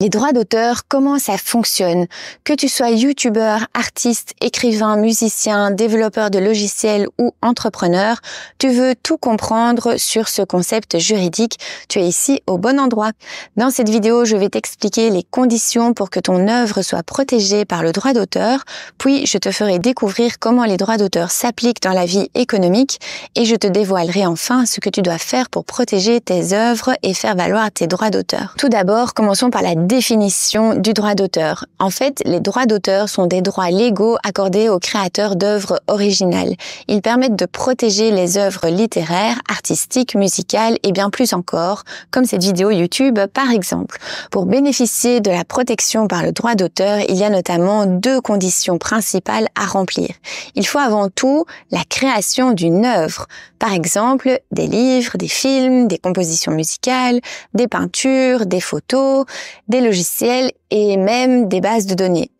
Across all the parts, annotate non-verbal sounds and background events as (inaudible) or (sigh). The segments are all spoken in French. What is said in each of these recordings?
les droits d'auteur, comment ça fonctionne. Que tu sois youtubeur, artiste, écrivain, musicien, développeur de logiciels ou entrepreneur, tu veux tout comprendre sur ce concept juridique. Tu es ici au bon endroit. Dans cette vidéo, je vais t'expliquer les conditions pour que ton œuvre soit protégée par le droit d'auteur, puis je te ferai découvrir comment les droits d'auteur s'appliquent dans la vie économique et je te dévoilerai enfin ce que tu dois faire pour protéger tes œuvres et faire valoir tes droits d'auteur. Tout d'abord, commençons par la définition du droit d'auteur. En fait, les droits d'auteur sont des droits légaux accordés aux créateurs d'œuvres originales. Ils permettent de protéger les œuvres littéraires, artistiques, musicales et bien plus encore, comme cette vidéo YouTube par exemple. Pour bénéficier de la protection par le droit d'auteur, il y a notamment deux conditions principales à remplir. Il faut avant tout la création d'une œuvre, par exemple des livres, des films, des compositions musicales, des peintures, des photos, des logiciels et même des bases de données.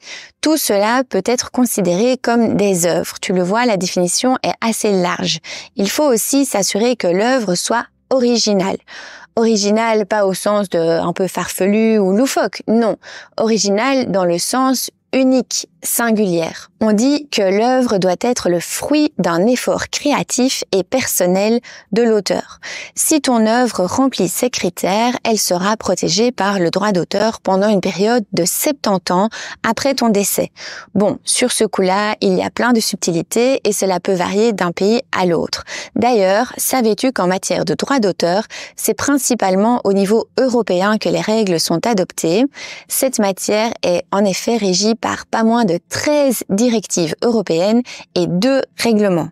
Tout cela peut être considéré comme des œuvres. Tu le vois, la définition est assez large. Il faut aussi s'assurer que l'œuvre soit originale. Originale pas au sens de un peu farfelu ou loufoque, non. Originale dans le sens unique, singulière on dit que l'œuvre doit être le fruit d'un effort créatif et personnel de l'auteur. Si ton œuvre remplit ces critères, elle sera protégée par le droit d'auteur pendant une période de 70 ans après ton décès. Bon, sur ce coup-là, il y a plein de subtilités et cela peut varier d'un pays à l'autre. D'ailleurs, savais-tu qu'en matière de droit d'auteur, c'est principalement au niveau européen que les règles sont adoptées Cette matière est en effet régie par pas moins de 13 directives européennes et deux règlements.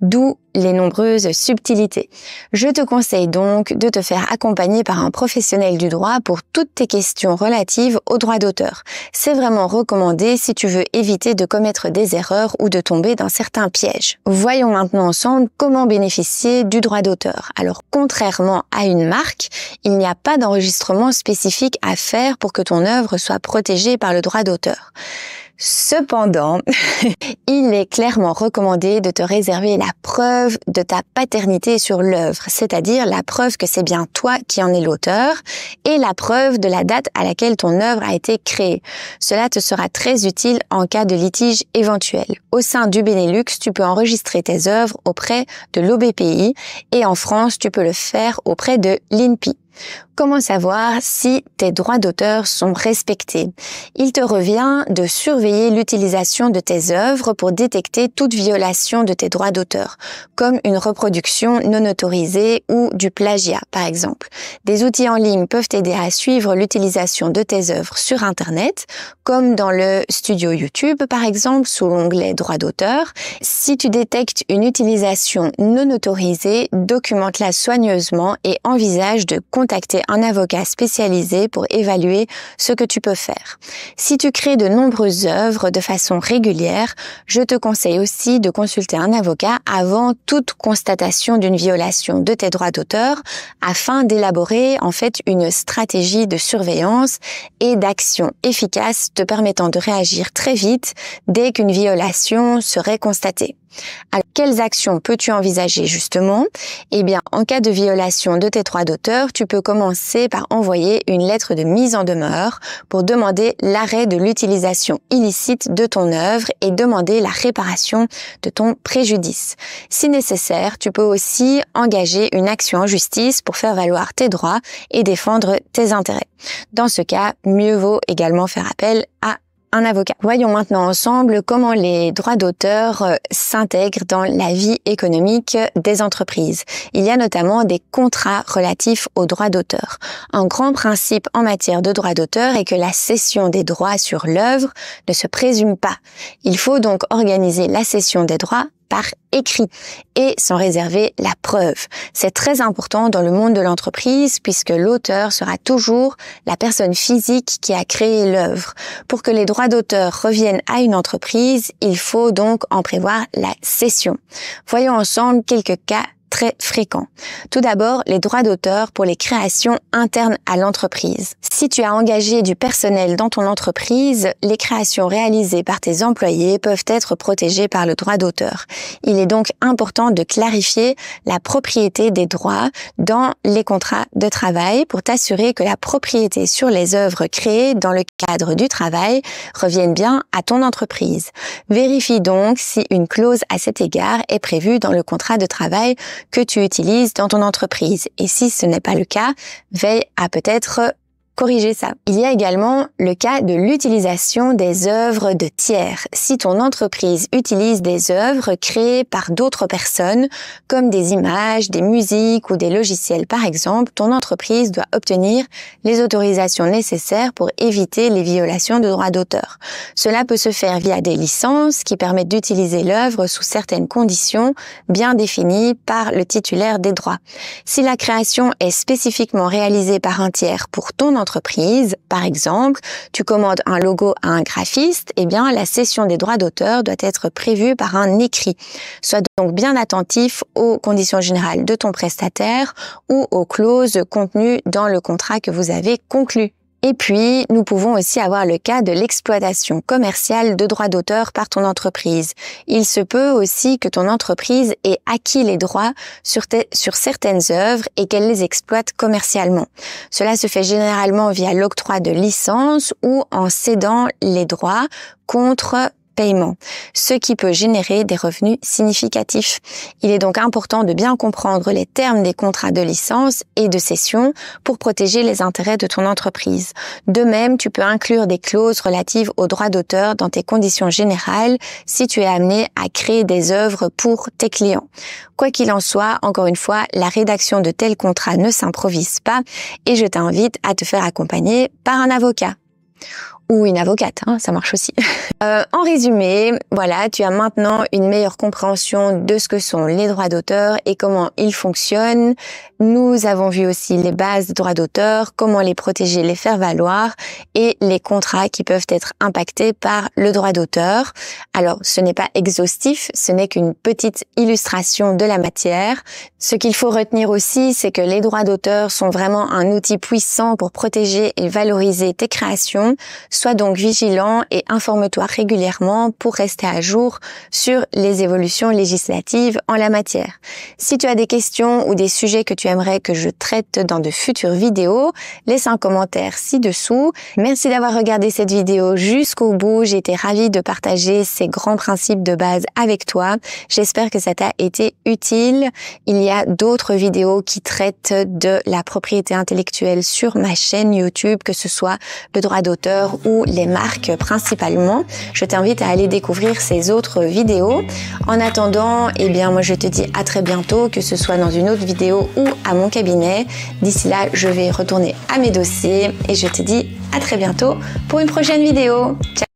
D'où les nombreuses subtilités. Je te conseille donc de te faire accompagner par un professionnel du droit pour toutes tes questions relatives au droit d'auteur. C'est vraiment recommandé si tu veux éviter de commettre des erreurs ou de tomber dans certains pièges. Voyons maintenant ensemble comment bénéficier du droit d'auteur. Alors, contrairement à une marque, il n'y a pas d'enregistrement spécifique à faire pour que ton œuvre soit protégée par le droit d'auteur. Cependant, (laughs) il est clairement recommandé de te réserver la preuve de ta paternité sur l'œuvre, c'est-à-dire la preuve que c'est bien toi qui en es l'auteur et la preuve de la date à laquelle ton œuvre a été créée. Cela te sera très utile en cas de litige éventuel. Au sein du Benelux, tu peux enregistrer tes œuvres auprès de l'OBPI et en France, tu peux le faire auprès de l'INPI. Comment savoir si tes droits d'auteur sont respectés Il te revient de surveiller l'utilisation de tes œuvres pour détecter toute violation de tes droits d'auteur, comme une reproduction non autorisée ou du plagiat par exemple. Des outils en ligne peuvent t'aider à suivre l'utilisation de tes œuvres sur Internet, comme dans le studio YouTube par exemple, sous l'onglet droits d'auteur. Si tu détectes une utilisation non autorisée, documente-la soigneusement et envisage de continuer contacter un avocat spécialisé pour évaluer ce que tu peux faire. Si tu crées de nombreuses œuvres de façon régulière, je te conseille aussi de consulter un avocat avant toute constatation d'une violation de tes droits d'auteur afin d'élaborer en fait une stratégie de surveillance et d'action efficace te permettant de réagir très vite dès qu'une violation serait constatée. Alors, quelles actions peux-tu envisager justement Eh bien, en cas de violation de tes droits d'auteur, tu peux commencer par envoyer une lettre de mise en demeure pour demander l'arrêt de l'utilisation illicite de ton œuvre et demander la réparation de ton préjudice. Si nécessaire, tu peux aussi engager une action en justice pour faire valoir tes droits et défendre tes intérêts. Dans ce cas, mieux vaut également faire appel à avocat. Voyons maintenant ensemble comment les droits d'auteur euh, s'intègrent dans la vie économique des entreprises. Il y a notamment des contrats relatifs aux droits d'auteur. Un grand principe en matière de droits d'auteur est que la cession des droits sur l'œuvre ne se présume pas. Il faut donc organiser la cession des droits par écrit et sans réserver la preuve. C'est très important dans le monde de l'entreprise puisque l'auteur sera toujours la personne physique qui a créé l'œuvre. Pour que les droits d'auteur reviennent à une entreprise, il faut donc en prévoir la cession. Voyons ensemble quelques cas très fréquent. Tout d'abord, les droits d'auteur pour les créations internes à l'entreprise. Si tu as engagé du personnel dans ton entreprise, les créations réalisées par tes employés peuvent être protégées par le droit d'auteur. Il est donc important de clarifier la propriété des droits dans les contrats de travail pour t'assurer que la propriété sur les œuvres créées dans le cadre du travail revienne bien à ton entreprise. Vérifie donc si une clause à cet égard est prévue dans le contrat de travail que tu utilises dans ton entreprise. Et si ce n'est pas le cas, veille à peut-être corriger ça. Il y a également le cas de l'utilisation des œuvres de tiers. Si ton entreprise utilise des œuvres créées par d'autres personnes, comme des images, des musiques ou des logiciels par exemple, ton entreprise doit obtenir les autorisations nécessaires pour éviter les violations de droits d'auteur. Cela peut se faire via des licences qui permettent d'utiliser l'œuvre sous certaines conditions bien définies par le titulaire des droits. Si la création est spécifiquement réalisée par un tiers pour ton entreprise, entreprise, par exemple, tu commandes un logo à un graphiste, eh bien, la cession des droits d'auteur doit être prévue par un écrit. Sois donc bien attentif aux conditions générales de ton prestataire ou aux clauses contenues dans le contrat que vous avez conclu. Et puis, nous pouvons aussi avoir le cas de l'exploitation commerciale de droits d'auteur par ton entreprise. Il se peut aussi que ton entreprise ait acquis les droits sur, sur certaines œuvres et qu'elle les exploite commercialement. Cela se fait généralement via l'octroi de licences ou en cédant les droits contre ce qui peut générer des revenus significatifs. Il est donc important de bien comprendre les termes des contrats de licence et de cession pour protéger les intérêts de ton entreprise. De même, tu peux inclure des clauses relatives aux droits d'auteur dans tes conditions générales si tu es amené à créer des œuvres pour tes clients. Quoi qu'il en soit, encore une fois, la rédaction de tels contrats ne s'improvise pas et je t'invite à te faire accompagner par un avocat ou une avocate, hein, ça marche aussi. (laughs) Euh, en résumé, voilà, tu as maintenant une meilleure compréhension de ce que sont les droits d'auteur et comment ils fonctionnent. Nous avons vu aussi les bases de droits d'auteur, comment les protéger, les faire valoir et les contrats qui peuvent être impactés par le droit d'auteur. Alors, ce n'est pas exhaustif, ce n'est qu'une petite illustration de la matière. Ce qu'il faut retenir aussi, c'est que les droits d'auteur sont vraiment un outil puissant pour protéger et valoriser tes créations Sois donc vigilant et informe-toi régulièrement pour rester à jour sur les évolutions législatives en la matière. Si tu as des questions ou des sujets que tu aimerais que je traite dans de futures vidéos, laisse un commentaire ci-dessous. Merci d'avoir regardé cette vidéo jusqu'au bout. J'ai été ravie de partager ces grands principes de base avec toi. J'espère que ça t'a été utile. Il y a d'autres vidéos qui traitent de la propriété intellectuelle sur ma chaîne YouTube, que ce soit le droit d'auteur les marques principalement. Je t'invite à aller découvrir ces autres vidéos. En attendant, eh bien moi je te dis à très bientôt, que ce soit dans une autre vidéo ou à mon cabinet. D'ici là, je vais retourner à mes dossiers et je te dis à très bientôt pour une prochaine vidéo. Ciao